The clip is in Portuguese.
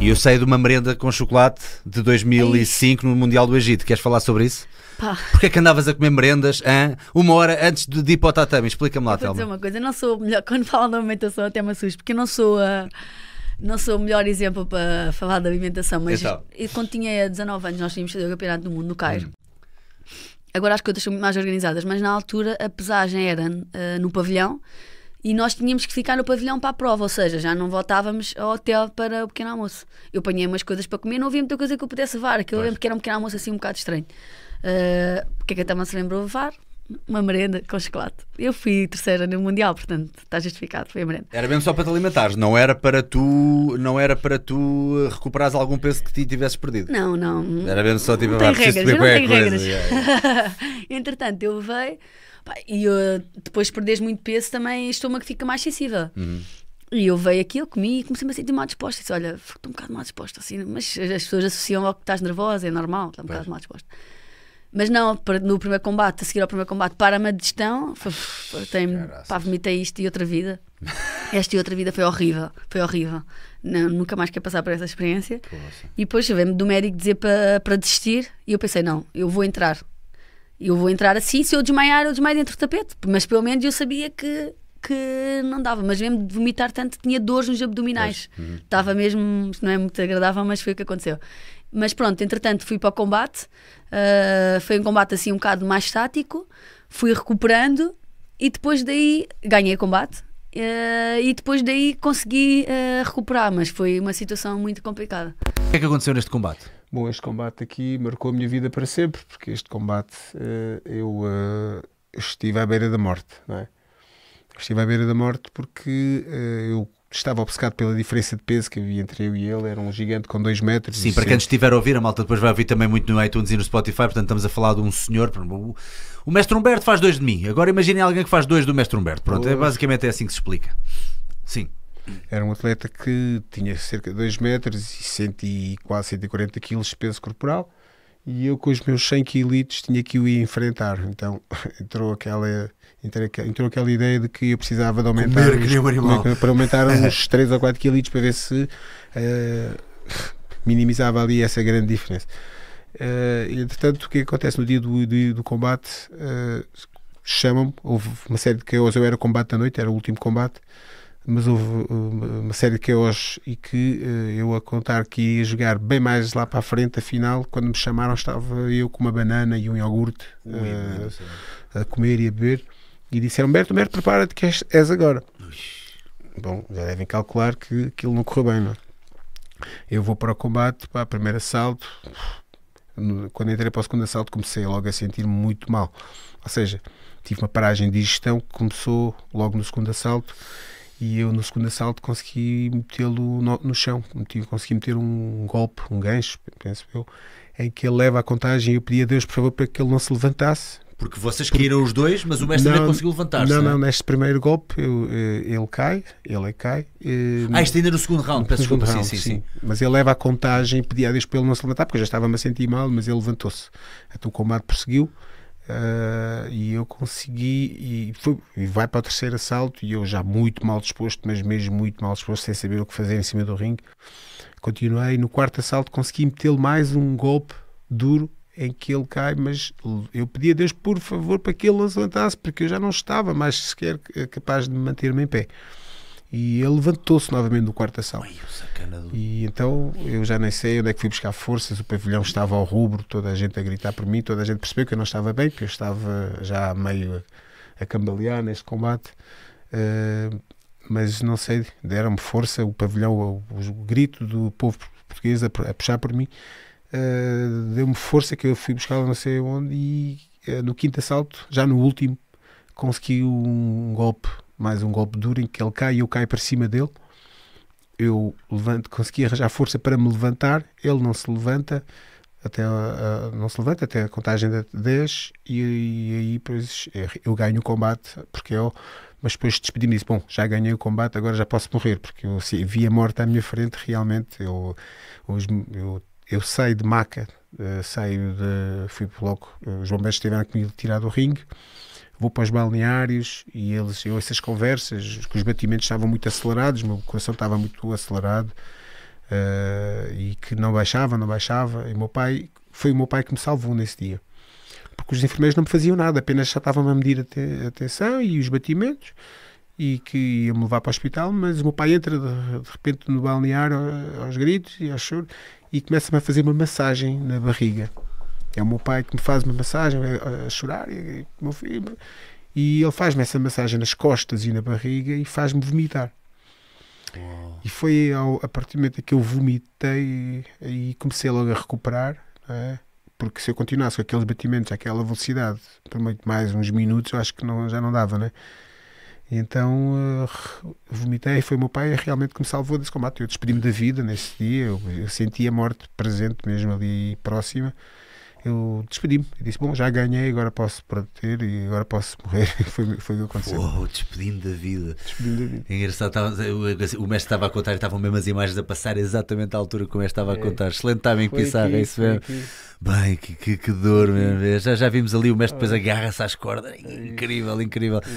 E eu saio de uma merenda com chocolate de 2005 no Mundial do Egito. Queres falar sobre isso? Porque Porquê é que andavas a comer merendas hein? uma hora antes de ir para o tatame? Explica-me lá, Telma. Vou dizer uma coisa, eu não sou melhor, quando falo de alimentação até me assusto, porque eu não sou a... Não sou o melhor exemplo para falar da alimentação, mas então. quando tinha 19 anos nós tínhamos sido o Campeonato do Mundo no Cairo. Hum. Agora as coisas são muito mais organizadas, mas na altura a pesagem era uh, no pavilhão, e nós tínhamos que ficar no pavilhão para a prova, ou seja, já não voltávamos ao hotel para o pequeno almoço. Eu apanhei umas coisas para comer, não havia muita coisa que eu pudesse levar, que eu lembro que era um pequeno almoço assim um bocado estranho. Uh, ah, o que é que a Tama se lembrou de levar? Uma merenda com chocolate. Eu fui terceira no Mundial, portanto, está justificado, foi a merenda. Era mesmo só para te alimentares, não era para tu, não era para tu recuperares algum peso que tivesses perdido. Não, não. Era mesmo só tipo, não tem regras, não tem regras. Entretanto, eu levei e eu, uh, depois de perderes muito peso, também o estômago fica mais sensível. Uhum. E eu veio eu comi e comecei -me a sentir mal disposta. Disse, olha, estou um bocado mal disposta, assim, mas as pessoas associam ao que estás nervosa, é normal, está um bocado mal disposta. Mas não, no primeiro combate, a seguir ao primeiro combate, para-me a digestão, para vomitei isto e outra vida. Esta e outra vida foi horrível, foi horrível. Não, nunca mais quero passar por essa experiência. Poxa. E depois veio-me do médico dizer para desistir e eu pensei, não, eu vou entrar, eu vou entrar assim, se eu desmaiar, eu desmaio dentro do tapete. Mas pelo menos eu sabia que, que não dava. Mas mesmo de vomitar tanto, tinha dores nos abdominais. Uhum. Estava mesmo, não é muito agradável, mas foi o que aconteceu. Mas pronto, entretanto fui para o combate. Uh, foi um combate assim um bocado mais estático. Fui recuperando e depois daí ganhei combate. Uh, e depois daí consegui uh, recuperar, mas foi uma situação muito complicada. O que é que aconteceu neste combate? Bom, este combate aqui marcou a minha vida para sempre, porque este combate eh, eh, eu estive à beira da morte, não é? Estive à beira da morte porque eh, eu estava obcecado pela diferença de peso que havia entre eu e ele, era um gigante com 2 metros. Sim, para sempre. quem estiver a ouvir, a malta depois vai ouvir também muito no iTunes e no Spotify, portanto estamos a falar de um senhor, o, o mestre Humberto faz dois de mim, agora imaginem alguém que faz dois do mestre Humberto, pronto, oh. é, basicamente é assim que se explica. Sim. Era um atleta que tinha cerca de 2 metros e, e quase 140 quilos de peso corporal e eu com os meus 100 quilos tinha que o ir enfrentar. Então entrou aquela, entrou aquela ideia de que eu precisava de aumentar Comer, uns, para aumentar uns 3 ou 4 quilos para ver se uh, minimizava ali essa grande diferença. Uh, entretanto, o que acontece no dia do, do, do combate? Uh, Chamam-me, houve uma série de que Eu era o combate da noite, era o último combate mas houve uh, uma série de é hoje e que uh, eu a contar que ia jogar bem mais lá para a frente, afinal, quando me chamaram estava eu com uma banana e um iogurte Ui, a, uh, a comer e a beber e disseram, Humberto, Humberto, prepara-te que és, és agora. Ui. Bom, já devem calcular que aquilo não correu bem, não é? Eu vou para o combate, para o primeiro assalto, quando entrei para o segundo assalto comecei logo a sentir-me muito mal, ou seja, tive uma paragem de digestão que começou logo no segundo assalto e eu no segundo assalto consegui metê-lo no, no, chão, consegui meter um golpe, um gancho, penso eu, em que ele leva a contagem e eu pedi a Deus, por favor, para que ele não se levantasse. Porque vocês Porque... caíram os dois, mas o mestre não, também conseguiu levantar-se. Não, é? não, neste primeiro golpe eu, eh, ele cai, ele é cai. Eh, ah, isto ainda no segundo round, peço desculpa. sim, sim, sim, Mas ele leva a contagem, pedi a Deus para ele não se levantar, porque eu já estava-me a sentir mal, mas ele levantou-se. Então o combate prosseguiu Uh, e eu consegui e, foi, e vai para o terceiro assalto e eu já muito mal disposto, mas mesmo muito mal disposto, sem saber o que fazer em cima do ringue continuei, no quarto assalto consegui metê-lo mais um golpe duro em que ele cai, mas eu pedi a Deus por favor para que ele levantasse, porque eu já não estava mais sequer eh, capaz de manter-me em pé e ele levantou-se novamente do quarto da sala. Ai, E então eu já nem sei onde é que fui buscar forças, o pavilhão estava ao rubro, toda a gente a gritar por mim, toda a gente percebeu que eu não estava bem, que eu estava já meio a, a cambalear neste combate. Uh, mas não sei, deram-me força, o pavilhão, o, o, grito do povo português a, a puxar por mim, uh, deu-me força que eu fui buscar não sei onde e uh, no quinto assalto, já no último, consegui um golpe mais um golpe duro em que ele cai e eu caio para cima dele. Eu levanto, consegui arranjar força para me levantar, ele não se levanta, até, uh, não se levanta até a contagem de 10 e, aí eu ganho o combate, porque eu, mas depois despedi-me disse, bom, já ganhei o combate, agora já posso morrer, porque eu vi a morte à minha frente, realmente, eu, eu, eu saio de maca, uh, saio de, fui para eh, os bombeiros tiveram que me tirar do ringue, vou para os balneários e eles, eu essas conversas, que os batimentos estavam muito acelerados, o meu coração estava muito acelerado uh, e que não baixava, não baixava. E meu pai, foi o meu pai que me salvou nesse dia. Porque os enfermeiros não me faziam nada, apenas já estavam a medir a, tensão e os batimentos e que ia-me levar para o hospital, mas o meu pai entra de, de repente no balneário eh, aos gritos e ao choro e começa-me a fazer uma massagem na barriga. É o meu pai que me faz uma massagem a, é, é, a chorar, e, meu filho, e ele faz-me essa massagem nas costas e na barriga e faz-me vomitar. Uau. E foi ao, a partir do momento que eu vomitei e comecei logo a recuperar, é? porque se eu continuasse com aqueles batimentos, aquela velocidade, por muito mais uns minutos, eu acho que não, já não dava, né? E então uh, vomitei e foi o meu pai realmente que me salvou desse combate. Eu despedi-me da vida nesse dia, eu, eu senti a morte presente mesmo ali próxima eu despedi-me. Disse: Bom, já ganhei, agora posso ter e agora posso morrer. foi, foi o que aconteceu. Oh, despedindo da vida. Despedindo da vida. Engraçado, o, mestre estava a contar e estavam mesmo as imagens a passar exatamente à altura que o mestre estava a é. contar. Excelente timing que pisava, isso mesmo. Bem, que, que, que dor, mesmo. Já, já vimos ali o mestre depois ah. agarra-se às cordas. É incrível, incrível. É.